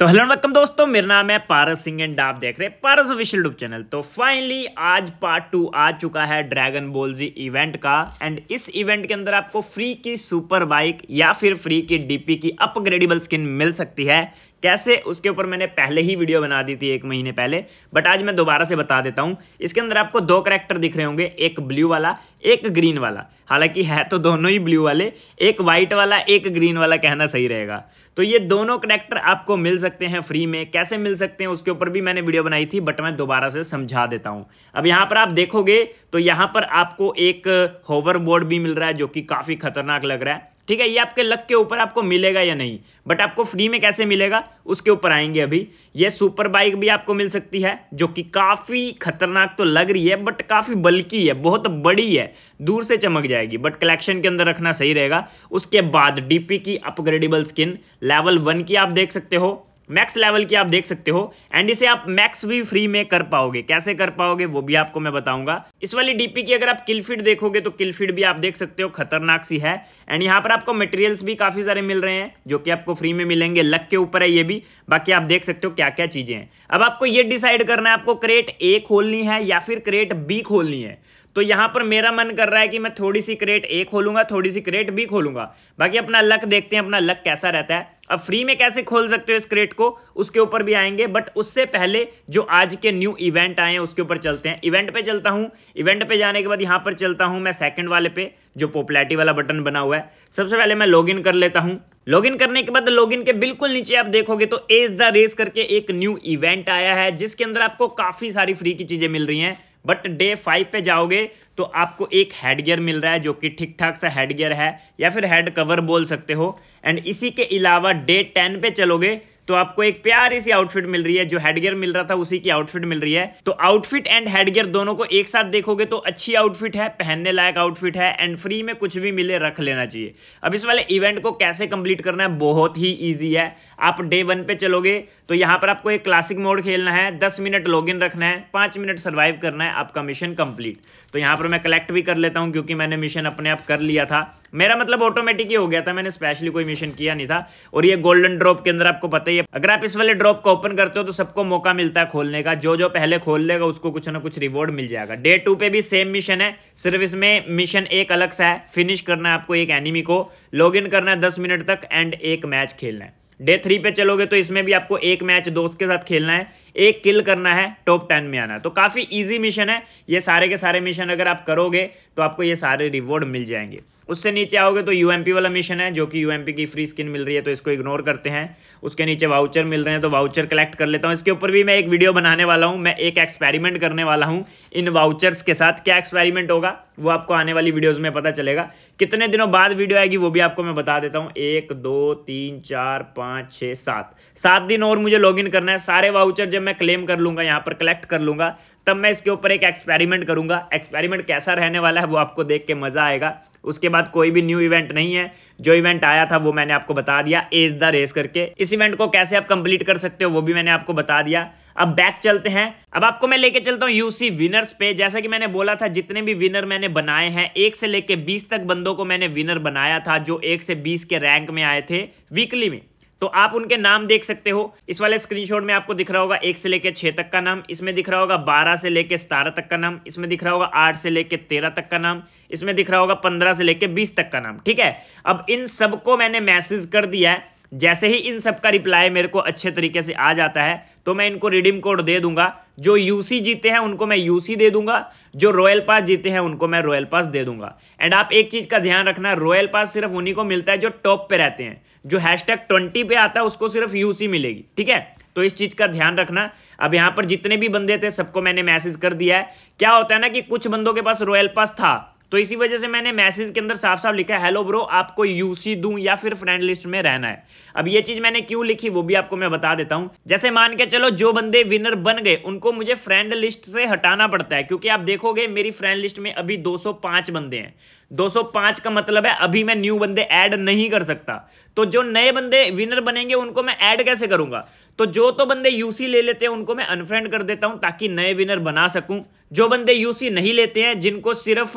तो hello welcome दोस्तों मेरा नाम है पारस सिंह एंड आप देख रहे हैं पारस ऑफिशियल यूट्यूब चैनल तो फाइनली आज पार्ट टू आ चुका है ड्रैगन बॉल जी इवेंट का एंड इस इवेंट के अंदर आपको फ्री की सुपर बाइक या फिर फ्री की डीपी की अपग्रेडेबल स्किन मिल सकती है कैसे उसके ऊपर मैंने पहले ही वीडियो बना दी थी एक महीने पहले बट आज मैं दोबारा से बता देता हूं इसके अंदर आपको दो करेक्टर दिख रहे होंगे एक ब्लू वाला एक ग्रीन वाला हालांकि है तो दोनों ही ब्लू वाले एक व्हाइट वाला एक ग्रीन वाला कहना सही रहेगा तो ये दोनों करेक्टर आपको मिल सकते हैं फ्री में कैसे मिल सकते हैं उसके ऊपर भी मैंने वीडियो बनाई थी बट मैं दोबारा से समझा देता हूं अब यहां पर आप देखोगे तो यहां पर आपको एक होवर बोर्ड भी मिल रहा है जो कि काफ़ी खतरनाक लग रहा है ठीक है ये आपके लक के ऊपर आपको मिलेगा या नहीं बट आपको फ्री में कैसे मिलेगा उसके ऊपर आएंगे अभी ये सुपर बाइक भी आपको मिल सकती है जो कि काफ़ी खतरनाक तो लग रही है बट काफ़ी बल्कि है बहुत बड़ी है दूर से चमक जाएगी बट कलेक्शन के अंदर रखना सही रहेगा उसके बाद डीपी की अपग्रेडेबल स्किन लेवल वन की आप देख सकते हो मैक्स लेवल की आप देख सकते हो एंड इसे आप मैक्स भी फ्री में कर पाओगे कैसे कर पाओगे वो भी आपको मैं बताऊंगा इस वाली डीपी की अगर आप किलफिट देखोगे तो किलफिट भी आप देख सकते हो खतरनाक सी है एंड यहाँ पर आपको मटेरियल्स भी काफी सारे मिल रहे हैं जो कि आपको फ्री में मिलेंगे लक के ऊपर है ये भी बाकी आप देख सकते हो क्या क्या चीजें हैं अब आपको ये डिसाइड करना है आपको क्रेट ए खोलनी है या फिर क्रेट बी खोलनी है तो यहाँ पर मेरा मन कर रहा है कि मैं थोड़ी सी क्रेट ए खोलूंगा थोड़ी सी क्रेट बी खोलूंगा बाकी अपना लक देखते हैं अपना लक कैसा रहता है अब फ्री में कैसे खोल सकते हो इस क्रेट को उसके ऊपर भी आएंगे बट उससे पहले जो आज के न्यू इवेंट आए हैं उसके ऊपर चलते हैं इवेंट पे चलता हूं इवेंट पे जाने के बाद यहां पर चलता हूं मैं सेकंड वाले पे जो पॉपुलैरिटी वाला बटन बना हुआ है सबसे पहले मैं लॉगिन कर लेता हूं लॉगिन करने के बाद लॉगिन के बिल्कुल नीचे आप देखोगे तो एज द रेस करके एक न्यू इवेंट आया है जिसके अंदर आपको काफी सारी फ्री की चीजें मिल रही हैं बट डे फाइव पे जाओगे तो आपको एक हेड गियर मिल रहा है जो कि ठीक ठाक सा हेड गियर है या फिर हेड कवर बोल सकते हो एंड इसी के अलावा डे टेन पे चलोगे तो आपको एक प्यारी सी आउटफिट मिल रही है जो हेडगियर मिल रहा था उसी की आउटफिट मिल रही है तो आउटफिट एंड हेडगियर दोनों को एक साथ देखोगे तो अच्छी आउटफिट है पहनने लायक आउटफिट है एंड फ्री में कुछ भी मिले रख लेना चाहिए अब इस वाले इवेंट को कैसे कंप्लीट करना है बहुत ही ईजी है आप डे वन पे चलोगे तो यहाँ पर आपको एक क्लासिक मोड खेलना है दस मिनट लॉगिन रखना है पाँच मिनट सर्वाइव करना है आपका मिशन कंप्लीट तो यहाँ पर मैं कलेक्ट भी कर लेता हूँ क्योंकि मैंने मिशन अपने आप कर लिया था मेरा मतलब ऑटोमेटिक ही हो गया था मैंने स्पेशली कोई मिशन किया नहीं था और ये गोल्डन ड्रॉप के अंदर आपको पता ही है अगर आप इस वाले ड्रॉप को ओपन करते हो तो सबको मौका मिलता है खोलने का जो जो पहले खोल लेगा उसको कुछ ना कुछ रिवॉर्ड मिल जाएगा डे टू पे भी सेम मिशन है सिर्फ इसमें मिशन एक अलग सा है फिनिश करना है आपको एक एनिमी को लॉग इन करना है दस मिनट तक एंड एक मैच खेलना है डे थ्री पे चलोगे तो इसमें भी आपको एक मैच दोस्त के साथ खेलना है एक किल करना है टॉप टेन में आना है तो काफ़ी ईजी मिशन है ये सारे के सारे मिशन अगर आप करोगे तो आपको ये सारे रिवॉर्ड मिल जाएंगे उससे नीचे आओगे तो यूएमपी वाला मिशन है जो कि यूएमपी की फ्री स्किन मिल रही है तो इसको इग्नोर करते हैं उसके नीचे वाउचर मिल रहे हैं तो वाउचर कलेक्ट कर लेता हूँ इसके ऊपर भी मैं एक वीडियो बनाने वाला हूँ मैं एक एक्सपेरिमेंट करने वाला हूँ इन वाउचर्स के साथ क्या एक्सपेरिमेंट होगा वो आपको आने वाली वीडियोज़ में पता चलेगा कितने दिनों बाद वीडियो आएगी वो भी आपको मैं बता देता हूँ एक दो तीन चार पाँच छः सात सात दिन और मुझे लॉग करना है सारे वाउचर जब मैं क्लेम कर लूंगा यहाँ पर कलेक्ट कर लूंगा तब मैं इसके ऊपर एक एक्सपेरिमेंट करूंगा एक्सपेरिमेंट कैसा रहने वाला है वो आपको देख के मजा आएगा उसके बाद कोई भी न्यू इवेंट नहीं है जो इवेंट आया था वो मैंने आपको बता दिया एज द रेस करके इस इवेंट को कैसे आप कंप्लीट कर सकते हो वो भी मैंने आपको बता दिया अब बैक चलते हैं अब आपको मैं लेके चलता हूँ यूसी विनर्स पे जैसा कि मैंने बोला था जितने भी विनर मैंने बनाए हैं एक से लेके बीस तक बंदों को मैंने विनर बनाया था जो एक से बीस के रैंक में आए थे वीकली में तो आप उनके नाम देख सकते हो इस वाले स्क्रीनशॉट में आपको दिख रहा होगा एक से लेकर छह तक का नाम इसमें दिख रहा होगा बारह से लेकर सतारह तक का नाम इसमें दिख रहा होगा आठ से लेकर तेरह तक का नाम इसमें दिख रहा होगा पंद्रह से लेकर बीस तक का नाम ठीक है अब इन सबको मैंने मैसेज कर दिया है जैसे ही इन सबका रिप्लाई मेरे को अच्छे तरीके से आ जाता है तो मैं इनको रिडीम कोड दे दूंगा जो यूसी जीते हैं उनको मैं यूसी दे दूंगा जो रॉयल पास जीते हैं उनको मैं रॉयल पास दे दूंगा एंड आप एक चीज का ध्यान रखना रॉयल पास सिर्फ उन्हीं को मिलता है जो टॉप पे रहते हैं जो हैशटैग ट्वेंटी पे आता है उसको सिर्फ यूसी मिलेगी ठीक है तो इस चीज का ध्यान रखना अब यहां पर जितने भी बंदे थे सबको मैंने मैसेज कर दिया है क्या होता है ना कि कुछ बंदों के पास रॉयल पास था तो इसी वजह से मैंने मैसेज के अंदर साफ साफ लिखा हैलो ब्रो आपको यूसी दूं या फिर फ्रेंड लिस्ट में रहना है अब ये चीज मैंने क्यों लिखी वो भी आपको मैं बता देता हूं जैसे मान के चलो जो बंदे विनर बन गए उनको मुझे फ्रेंड लिस्ट से हटाना पड़ता है क्योंकि आप देखोगे मेरी फ्रेंड लिस्ट में अभी दो बंदे हैं 205 का मतलब है अभी मैं न्यू बंदे ऐड नहीं कर सकता तो जो नए बंदे विनर बनेंगे उनको मैं ऐड कैसे करूंगा तो जो तो बंदे यूसी ले लेते हैं उनको मैं अनफ्रेंड कर देता हूं ताकि नए विनर बना सकूं जो बंदे यूसी नहीं लेते हैं जिनको सिर्फ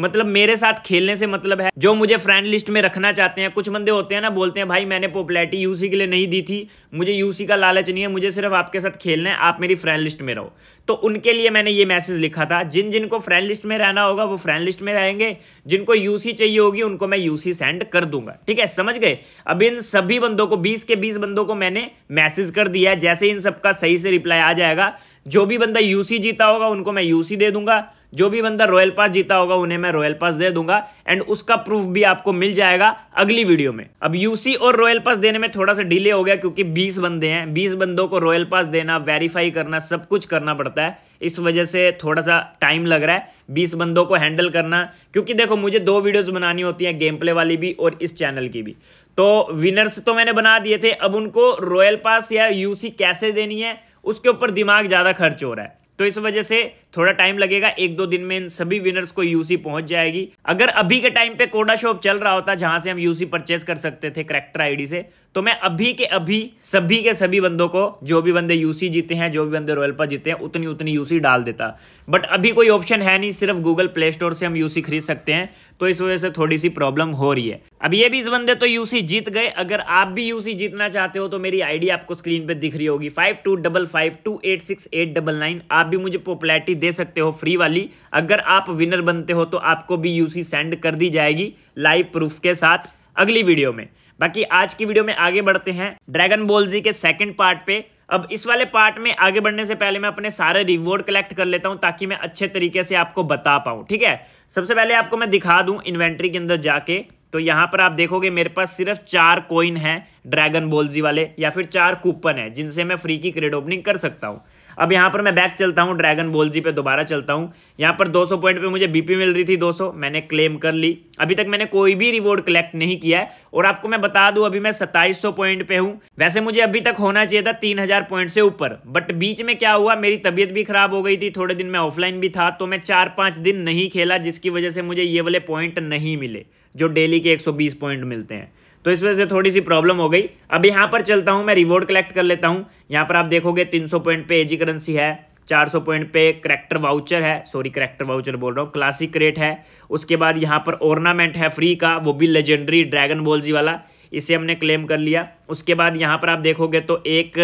मतलब मेरे साथ खेलने से मतलब है जो मुझे फ्रेंड लिस्ट में रखना चाहते हैं कुछ बंदे होते हैं ना बोलते हैं भाई मैंने पॉपुलैरिटी यूसी के लिए नहीं दी थी मुझे यूसी का लालच नहीं है मुझे सिर्फ आपके साथ खेलना है आप मेरी फ्रेंड लिस्ट में रहो तो उनके लिए मैंने ये मैसेज लिखा था जिन जिनको फ्रेंड लिस्ट में रहना होगा वो फ्रेंड लिस्ट में रहेंगे जिनको यूसी चाहिए होगी उनको मैं यूसी सेंड कर दूंगा ठीक है समझ गए अब इन सभी बंदों को 20 के 20 बंदों को मैंने मैसेज कर दिया है जैसे इन सबका सही से रिप्लाई आ जाएगा जो भी बंदा यूसी जीता होगा उनको मैं यूसी दे दूंगा जो भी बंदा रॉयल पास जीता होगा उन्हें मैं रॉयल पास दे दूंगा एंड उसका प्रूफ भी आपको मिल जाएगा अगली वीडियो में अब यूसी और रॉयल पास देने में थोड़ा सा डिले हो गया क्योंकि बीस बंदे हैं बीस बंदों को रॉयल पास देना वेरीफाई करना सब कुछ करना पड़ता है इस वजह से थोड़ा सा टाइम लग रहा है बीस बंदों को हैंडल करना क्योंकि देखो मुझे दो वीडियोज बनानी होती हैं गेम प्ले वाली भी और इस चैनल की भी तो विनर्स तो मैंने बना दिए थे अब उनको रॉयल पास या यूसी कैसे देनी है उसके ऊपर दिमाग ज़्यादा खर्च हो रहा है तो इस वजह से थोड़ा टाइम लगेगा एक दो दिन में इन सभी विनर्स को यूसी पहुंच जाएगी अगर अभी के टाइम पे कोडा शॉप चल रहा होता जहां से हम यूसी परचेस कर सकते थे करेक्टर आईडी से तो मैं अभी के अभी सभी के सभी बंदों को जो भी बंदे यूसी जीते हैं जो भी बंदे रॉयल पर जीते हैं उतनी उतनी यूसी डाल देता बट अभी कोई ऑप्शन है नहीं सिर्फ गूगल प्ले स्टोर से हम यूसी खरीद सकते हैं तो इस वजह से थोड़ी सी प्रॉब्लम हो रही है अब ये भी इस बंदे तो यूसी जीत गए अगर आप भी यूसी जीतना चाहते हो तो मेरी आईडी आपको स्क्रीन पर दिख रही होगी five two double five two eight six eight double nine आप भी मुझे पॉपुलैरिटी दे सकते हो फ्री वाली अगर आप विनर बनते हो तो आपको भी यूसी सेंड कर दी जाएगी लाइव प्रूफ के साथ अगली वीडियो में बाकी आज की वीडियो में आगे बढ़ते हैं ड्रैगन बॉल जी के सेकंड पार्ट पे अब इस वाले पार्ट में आगे बढ़ने से पहले मैं अपने सारे रिवॉर्ड कलेक्ट कर लेता हूं ताकि मैं अच्छे तरीके से आपको बता पाऊं ठीक है सबसे पहले आपको मैं दिखा दूं इन्वेंट्री के अंदर जाके तो यहां पर आप देखोगे मेरे पास सिर्फ चार कॉइन है ड्रैगन बॉल जी वाले या फिर चार कूपन है जिनसे मैं फ्री की क्रेड ओपनिंग कर सकता हूँ अब यहाँ पर मैं बैक चलता हूँ ड्रैगन बॉल जी पे दोबारा चलता हूँ यहाँ पर 200 पॉइंट पे मुझे बीपी मिल रही थी 200 मैंने क्लेम कर ली अभी तक मैंने कोई भी रिवॉर्ड कलेक्ट नहीं किया है और आपको मैं बता दूं अभी मैं 2700 पॉइंट पे हूँ वैसे मुझे अभी तक होना चाहिए था 3000 पॉइंट से ऊपर बट बीच में क्या हुआ मेरी तबियत भी खराब हो गई थी थोड़े दिन मैं ऑफलाइन भी था तो मैं चार पाँच दिन नहीं खेला जिसकी वजह से मुझे ये वाले पॉइंट नहीं मिले जो डेली के एक पॉइंट मिलते हैं तो इस वजह से थोड़ी सी प्रॉब्लम हो गई अब यहाँ पर चलता हूँ मैं रिवॉर्ड कलेक्ट कर लेता हूँ यहाँ पर आप देखोगे 300 पॉइंट पे एजी करेंसी है 400 पॉइंट पे करेक्टर वाउचर है सॉरी करेक्टर वाउचर बोल रहा हूँ क्लासिक रेट है उसके बाद यहाँ पर ऑर्नामेंट है फ्री का वो भी लेजेंडरी ड्रैगन बॉल वाला इसे हमने क्लेम कर लिया उसके बाद यहाँ पर आप देखोगे तो एक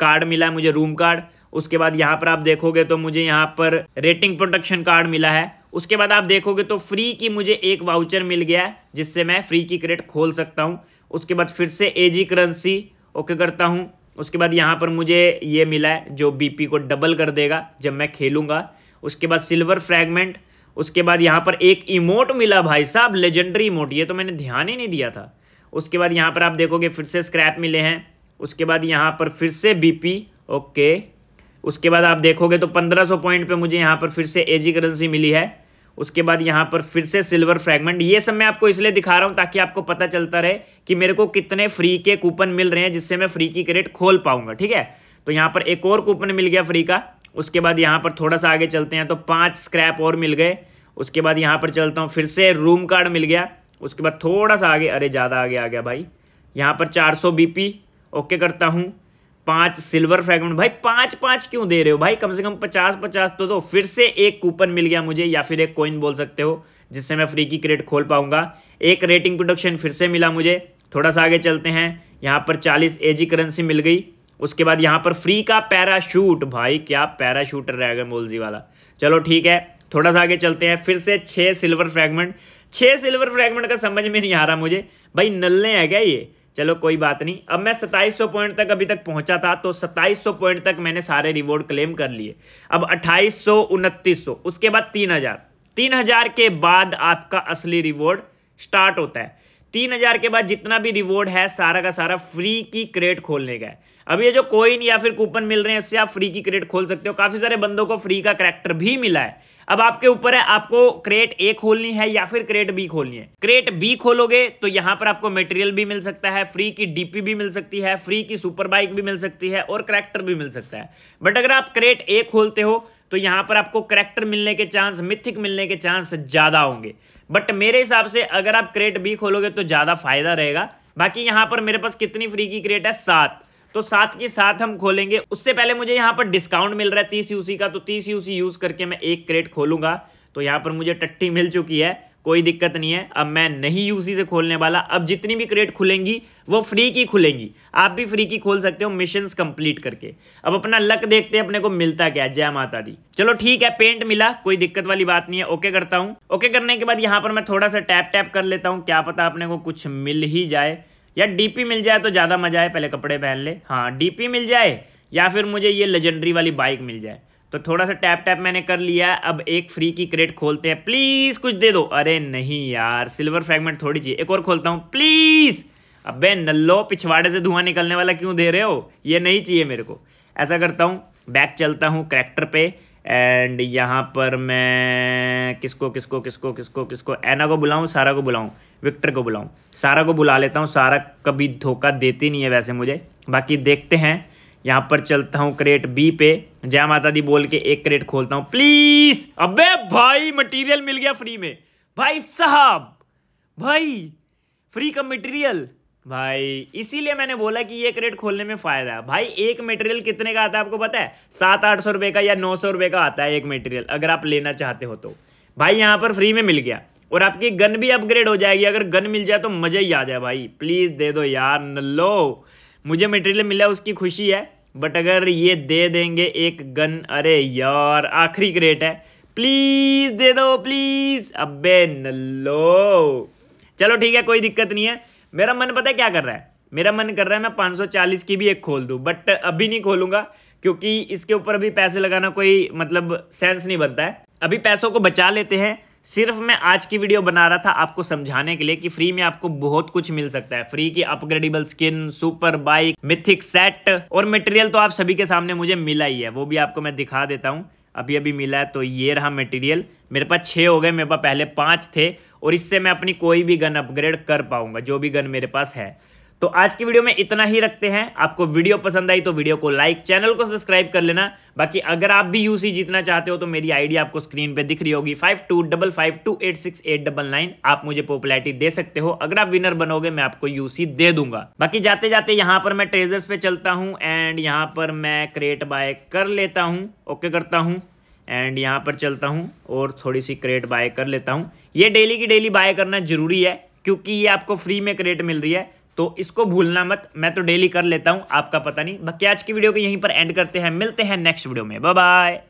कार्ड मिला मुझे रूम कार्ड उसके बाद यहाँ पर आप देखोगे तो मुझे यहाँ पर रेटिंग प्रोटेक्शन कार्ड मिला है उसके बाद आप देखोगे तो फ्री की मुझे एक वाउचर मिल गया है जिससे मैं फ्री की क्रेट खोल सकता हूँ उसके बाद फिर से ए जी करेंसी ओके करता हूँ उसके बाद यहाँ पर मुझे ये मिला है जो बीपी को डबल कर देगा जब मैं खेलूंगा उसके बाद सिल्वर फ्रैगमेंट उसके बाद यहाँ पर एक इमोट मिला भाई साहब लेजेंडरी इमोट ये तो मैंने ध्यान ही नहीं दिया था उसके बाद यहाँ पर आप देखोगे फिर से स्क्रैप मिले हैं उसके बाद यहाँ पर फिर से बीपी ओके उसके बाद आप देखोगे तो 1500 पॉइंट पे मुझे यहाँ पर फिर से एजी करेंसी मिली है उसके बाद यहाँ पर फिर से सिल्वर फ्रैगमेंट ये सब मैं आपको इसलिए दिखा रहा हूँ ताकि आपको पता चलता रहे कि मेरे को कितने फ्री के कूपन मिल रहे हैं जिससे मैं फ्री की क्रेट खोल पाऊंगा ठीक है तो यहाँ पर एक और कूपन मिल गया फ्री का उसके बाद यहाँ पर थोड़ा सा आगे चलते हैं तो पाँच स्क्रैप और मिल गए उसके बाद यहाँ पर चलता हूँ फिर से रूम कार्ड मिल गया उसके बाद थोड़ा सा आगे अरे ज़्यादा आगे आ गया भाई यहाँ पर चार सौ ओके करता हूँ पांच सिल्वर फ्रेगमेंट भाई पांच पांच क्यों दे रहे हो भाई कम से कम पचास पचास तो दो फिर से एक कूपन मिल गया मुझे या फिर एक कॉइन बोल सकते हो जिससे मैं फ्री की क्रेट खोल पाऊंगा एक रेटिंग प्रोडक्शन फिर से मिला मुझे थोड़ा सा आगे चलते हैं यहाँ पर चालीस एजी करेंसी मिल गई उसके बाद यहाँ पर फ्री का पैराशूट भाई क्या पैराशूटर रहेगा बोलजी वाला चलो ठीक है थोड़ा सा आगे चलते हैं फिर से छह सिल्वर फ्रैगमेंट छह सिल्वर फ्रैगमेंट का समझ में नहीं आ रहा मुझे भाई नल्ले हैं क्या ये चलो कोई बात नहीं अब मैं 2700 पॉइंट तक अभी तक पहुंचा था तो 2700 पॉइंट तक मैंने सारे रिवॉर्ड क्लेम कर लिए अब 2800 उसके बाद 3000 3000 के बाद आपका असली रिवॉर्ड स्टार्ट होता है 3000 के बाद जितना भी रिवॉर्ड है सारा का सारा फ्री की क्रेट खोलने का है अब ये जो कोइन या फिर कूपन मिल रहे हैं इससे आप फ्री की क्रेट खोल सकते हो काफी सारे बंदों को फ्री का करेक्टर भी मिला है अब आपके ऊपर है आपको क्रेट ए खोलनी है या फिर क्रेट बी खोलनी है क्रेट बी खोलोगे तो यहां पर आपको मटेरियल भी मिल सकता है फ्री की डीपी भी मिल सकती है फ्री की सुपर बाइक भी मिल सकती है और करेक्टर भी मिल सकता है बट अगर आप क्रेट ए खोलते हो तो यहां पर आपको करेक्टर मिलने के चांस मिथिक मिलने के चांस ज्यादा होंगे बट मेरे हिसाब से अगर आप क्रेट बी खोलोगे तो ज्यादा फायदा रहेगा बाकी यहां पर मेरे पास कितनी फ्री की क्रेट है सात तो साथ के साथ हम खोलेंगे उससे पहले मुझे यहाँ पर डिस्काउंट मिल रहा है तीस यूसी का तो तीस यूसी यूज करके मैं एक क्रेट खोलूंगा तो यहाँ पर मुझे टट्टी मिल चुकी है कोई दिक्कत नहीं है अब मैं नहीं यूसी से खोलने वाला अब जितनी भी क्रेट खुलेंगी वो फ्री की खुलेंगी आप भी फ्री की खोल सकते हो मिशन कंप्लीट करके अब अपना लक देखते हैं अपने को मिलता क्या जय माता दी चलो ठीक है पेंट मिला कोई दिक्कत वाली बात नहीं है ओके करता हूँ ओके करने के बाद यहाँ पर मैं थोड़ा सा टैप टैप कर लेता हूँ क्या पता अपने को कुछ मिल ही जाए या डीपी मिल जाए तो ज़्यादा मज़ा आए पहले कपड़े पहन ले हाँ डीपी मिल जाए या फिर मुझे ये लेजेंडरी वाली बाइक मिल जाए तो थोड़ा सा टैप टैप मैंने कर लिया अब एक फ्री की क्रेट खोलते हैं प्लीज़ कुछ दे दो अरे नहीं यार सिल्वर फ्रेगमेंट थोड़ी चाहिए एक और खोलता हूँ प्लीज़ अबे नल्लो पिछवाड़े से धुआं निकलने वाला क्यों दे रहे हो ये नहीं चाहिए मेरे को ऐसा करता हूँ बैक चलता हूँ करेक्टर पे एंड यहाँ पर मैं किसको किसको किसको किसको किसको एना को बुलाऊं सारा को बुलाऊं विक्टर को बुलाऊं सारा को बुला लेता हूँ सारा कभी धोखा देती नहीं है वैसे मुझे बाकी देखते हैं यहाँ पर चलता हूँ क्रेट बी पे जय माता दी बोल के एक क्रेट खोलता हूँ प्लीज अबे भाई मटेरियल मिल गया फ्री में भाई साहब भाई फ्री का मटेरियल भाई इसीलिए मैंने बोला कि ये क्रेट खोलने में फायदा है भाई एक मटेरियल कितने का आता है आपको पता है सात आठ सौ रुपए का या नौ सौ रुपए का आता है एक मटेरियल अगर आप लेना चाहते हो तो भाई यहाँ पर फ्री में मिल गया और आपकी गन भी अपग्रेड हो जाएगी अगर गन मिल जाए तो मजा ही आ जाए भाई प्लीज दे दो यार लो मुझे मटेरियल मिला उसकी खुशी है बट अगर ये दे देंगे एक गन अरे यार आखिरी क्रेट है प्लीज दे दो प्लीज अबे नल्लो चलो ठीक है कोई दिक्कत नहीं है मेरा मन पता है क्या कर रहा है मेरा मन कर रहा है मैं 540 की भी एक खोल दूँ बट अभी नहीं खोलूंगा क्योंकि इसके ऊपर अभी पैसे लगाना कोई मतलब सेंस नहीं बनता है अभी पैसों को बचा लेते हैं सिर्फ मैं आज की वीडियो बना रहा था आपको समझाने के लिए कि फ्री में आपको बहुत कुछ मिल सकता है फ्री की upgradable skin super bike mythic set और मटेरियल तो आप सभी के सामने मुझे मिला ही है वो भी आपको मैं दिखा देता हूँ अभी अभी मिला है तो ये रहा मटेरियल मेरे पास छः हो गए मेरे पास पहले पाँच थे और इससे मैं अपनी कोई भी गन अपग्रेड कर पाऊंगा जो भी गन मेरे पास है तो आज की वीडियो में इतना ही रखते हैं आपको वीडियो पसंद आई तो वीडियो को लाइक चैनल को सब्सक्राइब कर लेना बाकी अगर आप भी यूसी जीतना चाहते हो तो मेरी आईडी आपको स्क्रीन पे दिख रही होगी five two double five two eight six eight double nine आप मुझे पॉपुलैरिटी दे सकते हो अगर आप विनर बनोगे मैं आपको यूसी दे दूंगा बाकी जाते जाते यहां पर मैं ट्रेजर्स पे चलता हूँ एंड यहां पर मैं क्रेट बाय कर लेता हूँ ओके करता हूँ एंड यहां पर चलता हूँ और थोड़ी सी क्रेट बाय कर लेता हूँ ये डेली की डेली बाय करना जरूरी है क्योंकि ये आपको फ्री में क्रेट मिल रही है तो इसको भूलना मत मैं तो डेली कर लेता हूँ आपका पता नहीं बाकी आज की वीडियो को यहीं पर एंड करते हैं मिलते हैं नेक्स्ट वीडियो में बाय